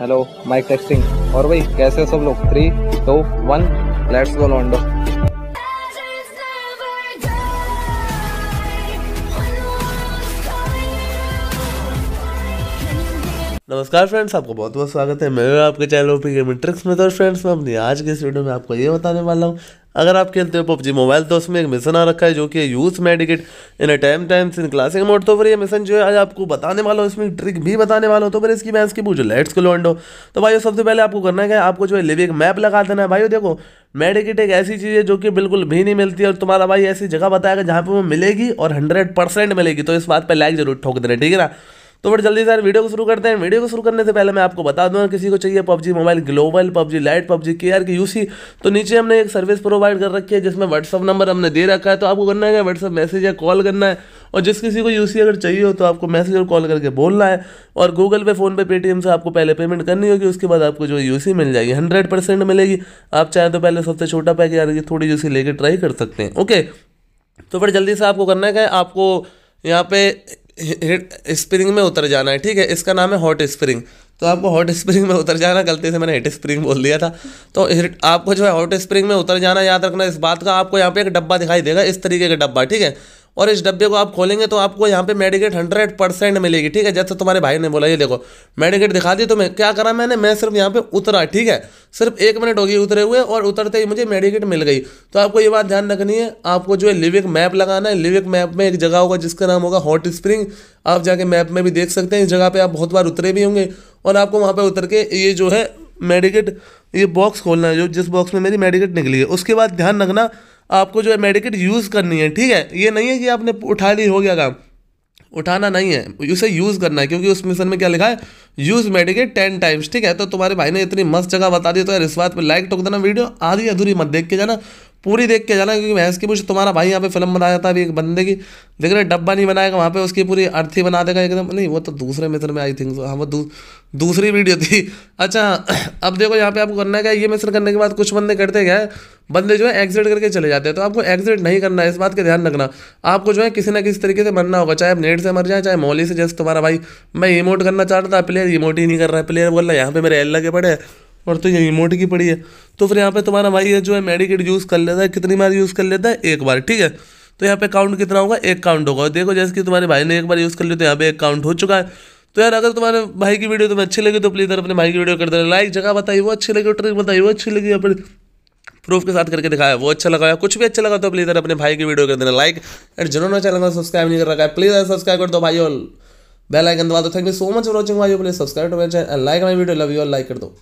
hello mic testing और भाई कैसे सब लोग three two one let's go लॉन्डो नमस्कार फ्रेंड्स आपको बहुत बहुत स्वागत है मैं आपके चैनल पर गेम ट्रिक्स में तो फ्रेंड्स मैं अपनी आज की इस वीडियो में आपको ये बताने वाला हूँ अगर आप खेलते हो पबजी मोबाइल तो उसमें एक मिशन आ रखा है जो कि use medkit in time times in classic mode तो फिर ये मिशन जो है आज आपको बताने वाला हूँ इसमें ट्रिक भी बताने वाला हूँ तो फिर इसकी मैं इसकी पूछो लेट्स को लॉन्डो तो भाई सबसे पहले आपको करना है आपको जो है लिविक मैप लगा देना है भाई देखो मेडिकेट एक ऐसी चीज़ है जो कि बिल्कुल भी नहीं मिलती और तुम्हारा भाई ऐसी जगह बताएगा जहाँ पर वो मिलेगी और हंड्रेड मिलेगी तो इस बात पर लाइक जरूर ठोक देना ठीक है ना तो फिर जल्दी से यार वीडियो को शुरू करते हैं वीडियो को शुरू करने से पहले मैं आपको बता दूंगा किसी को चाहिए PUBG mobile global PUBG lite PUBG K R की यूसी तो नीचे हमने एक सर्विस प्रोवाइड कर रखी है जिसमें व्हाट्सअप नंबर हमने दे रखा है तो आपको करना है व्हाट्सअप मैसेज या कॉल करना है और जिस किसी को यूसी अगर चाहिए हो तो आपको मैसेज और कॉल करके बोलना है और गूगल पे फोन पे पेटीएम से आपको पहले पेमेंट करनी होगी उसके बाद आपको जो यूसी मिल जाएगी हंड्रेड परसेंट मिलेगी आप चाहे तो पहले सबसे छोटा पैकेज आ रही थोड़ी यूसी लेके ट्राई कर सकते हैं ओके तो फिर जल्दी से आपको करना है क्या आपको यहाँ पे स्प्रिंग में उतर जाना है ठीक है इसका नाम है हॉट स्प्रिंग तो आपको हॉट स्प्रिंग में उतर जाना गलती से मैंने हिट स्प्रिंग बोल दिया था तो हिट आपको जो है हॉट स्प्रिंग में उतर जाना याद रखना इस बात का आपको यहाँ पे एक डब्बा दिखाई देगा इस तरीके का डब्बा ठीक है और इस डब्बे को आप खोलेंगे तो आपको यहाँ पे मेडिकेट हंड्रेड परसेंट मिलेगी ठीक है जैसे तुम्हारे भाई ने बोला ये देखो मेडिकेट दिखा दी तो मैं क्या करा मैंने मैं सिर्फ यहाँ पे उतरा ठीक है सिर्फ एक मिनट होगी उतरे हुए और उतरते ही मुझे मेडिकेट मिल गई तो आपको ये बात ध्यान रखनी है आपको जो है लिविक मैप लगाना है लिविक मैप में एक जगह होगा जिसका नाम होगा हॉट स्प्रिंग आप जाके मैप में भी देख सकते हैं इस जगह पर आप बहुत बार उतरे भी होंगे और आपको वहाँ पर उतर के ये जो है मेडिकेट ये बॉक्स खोलना है जो जिस बॉक्स में मेरी मेडिकेट निकली है उसके बाद ध्यान रखना आपको जो है मेडिकेट यूज़ करनी है ठीक है ये नहीं है कि आपने उठा ली हो गया काम उठाना नहीं है उसे यूज़ करना है क्योंकि उस मिशन में क्या लिखा है यूज़ मेडिकेट टेन टाइम्स ठीक है तो तुम्हारे भाई ने इतनी मस्त जगह बता दी तो यार इस बात पर लाइक टोक देना वीडियो आधी अधूरी मत देख के जाना पूरी देख के जाना क्योंकि भैंस की पूछ तुम्हारा भाई यहाँ पे फिल्म बनाया जाता है एक बंदे की देख रहे डब्बा नहीं बनाएगा वहाँ पे उसकी पूरी अर्थी बना देगा एकदम नहीं वो तो दूसरे मित्र में आई थिंक हाँ वो दू, दूसरी वीडियो थी अच्छा अब देखो यहाँ पे आपको करना क्या ये मिस्र करने के बाद कुछ बंदे करते क्या बंदे जो है एग्जिट करके चले जाते हैं तो आपको एग्जिट नहीं करना है इस बात का ध्यान रखना आपको जो है किसी ना किसी तरीके से मरना होगा चाहे आप नेट से मर जाए चाहे मोली से जैसे तुम्हारा भाई मैं इमोट करना चाह रहा था प्लेयर इमोट ही नहीं कर रहा है प्लेयर बोल रहा है यहाँ पे मेरे एल लगे पड़े और तो यही मोट की पड़ी है तो फिर यहाँ पे तुम्हारा भाई है जो है मेडिकेट यूज़ कर लेता है कितनी बार यूज़ कर लेता है एक बार ठीक है तो यहाँ पे काउंट कितना होगा एक काउंट होगा देखो जैसे कि तुम्हारे भाई ने एक बार यूज़ कर लिया तो यहाँ पे एक काउंट हो चुका है तो यार अगर तुम्हारे भाई की वीडियो तुम्हें अच्छी लगी तो प्लीज़ अपने भाई की वीडियो कर देना लाइक जगह बताइए वो अच्छी लगी ट्रिक बताइए वो अच्छी लगी अपने प्रूफ के साथ करके दिखाया वो अच्छा लगा कुछ भी अच्छा लगा तो प्लीज़ अपने भाई की वीडियो कर देना लाइक एंड जिन्होंने चैनल सब्सक्राइब नहीं कर रखा है प्लीज़ सब्सक्राइब कर दो भाई और बेल आइकन दबा दो thank you so much for watching भाई please subscribe to my channel like my video love you और लाइक कर दो